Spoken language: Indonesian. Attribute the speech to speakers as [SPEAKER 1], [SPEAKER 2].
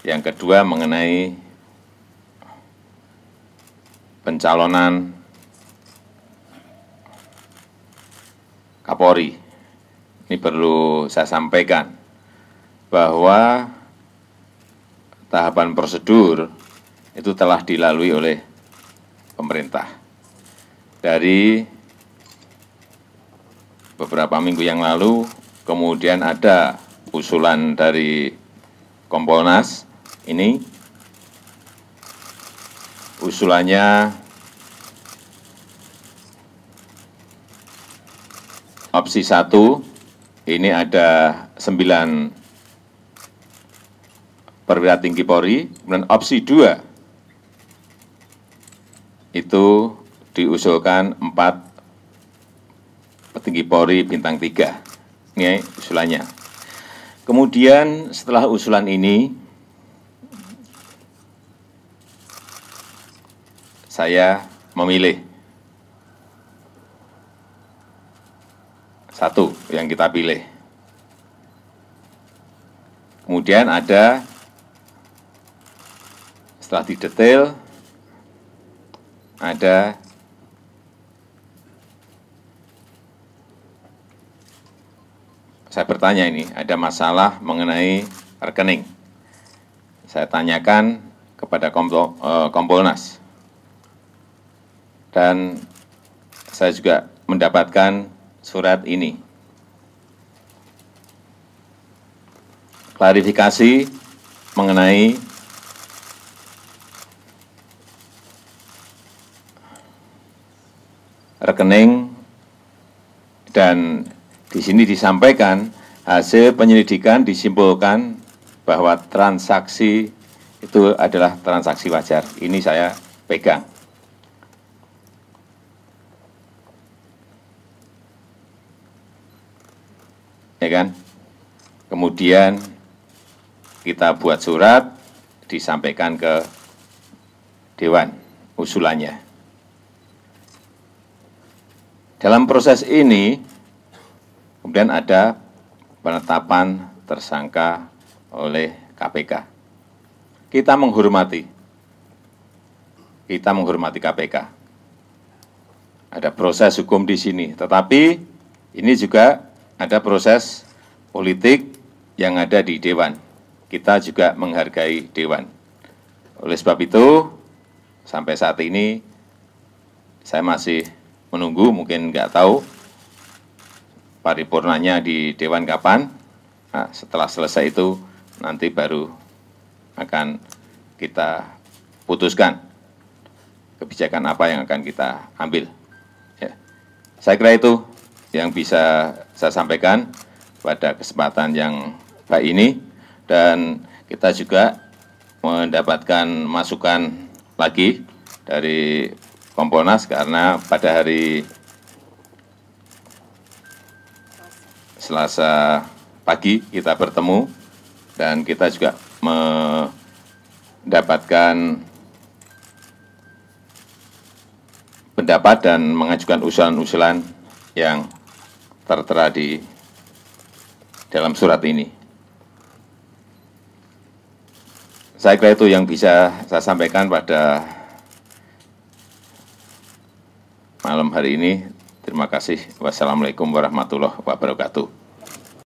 [SPEAKER 1] Yang kedua mengenai pencalonan Kapolri. Ini perlu saya sampaikan bahwa tahapan prosedur itu telah dilalui oleh pemerintah. Dari beberapa minggu yang lalu, kemudian ada usulan dari Kompolnas ini usulannya opsi satu ini ada sembilan perwira tinggi Polri, kemudian opsi dua itu diusulkan empat petinggi Polri bintang tiga Ini usulannya. Kemudian setelah usulan ini saya memilih. Satu yang kita pilih. Kemudian ada setelah didetail ada saya bertanya ini, ada masalah mengenai rekening. Saya tanyakan kepada eh, Kompolnas dan saya juga mendapatkan surat ini. Klarifikasi mengenai rekening dan di sini disampaikan hasil penyelidikan disimpulkan bahwa transaksi itu adalah transaksi wajar. Ini saya pegang. ya kan? Kemudian kita buat surat disampaikan ke dewan usulannya. Dalam proses ini kemudian ada penetapan tersangka oleh KPK. Kita menghormati kita menghormati KPK. Ada proses hukum di sini, tetapi ini juga ada proses politik yang ada di Dewan. Kita juga menghargai Dewan. Oleh sebab itu, sampai saat ini saya masih menunggu, mungkin nggak tahu paripurnanya di Dewan kapan. Nah, setelah selesai itu, nanti baru akan kita putuskan kebijakan apa yang akan kita ambil. Ya. Saya kira itu yang bisa saya sampaikan pada kesempatan yang baik ini dan kita juga mendapatkan masukan lagi dari Komponas karena pada hari Selasa pagi kita bertemu dan kita juga mendapatkan pendapat dan mengajukan usulan-usulan yang tertera di dalam surat ini. Saya kira itu yang bisa saya sampaikan pada malam hari ini. Terima kasih. Wassalamualaikum warahmatullahi wabarakatuh.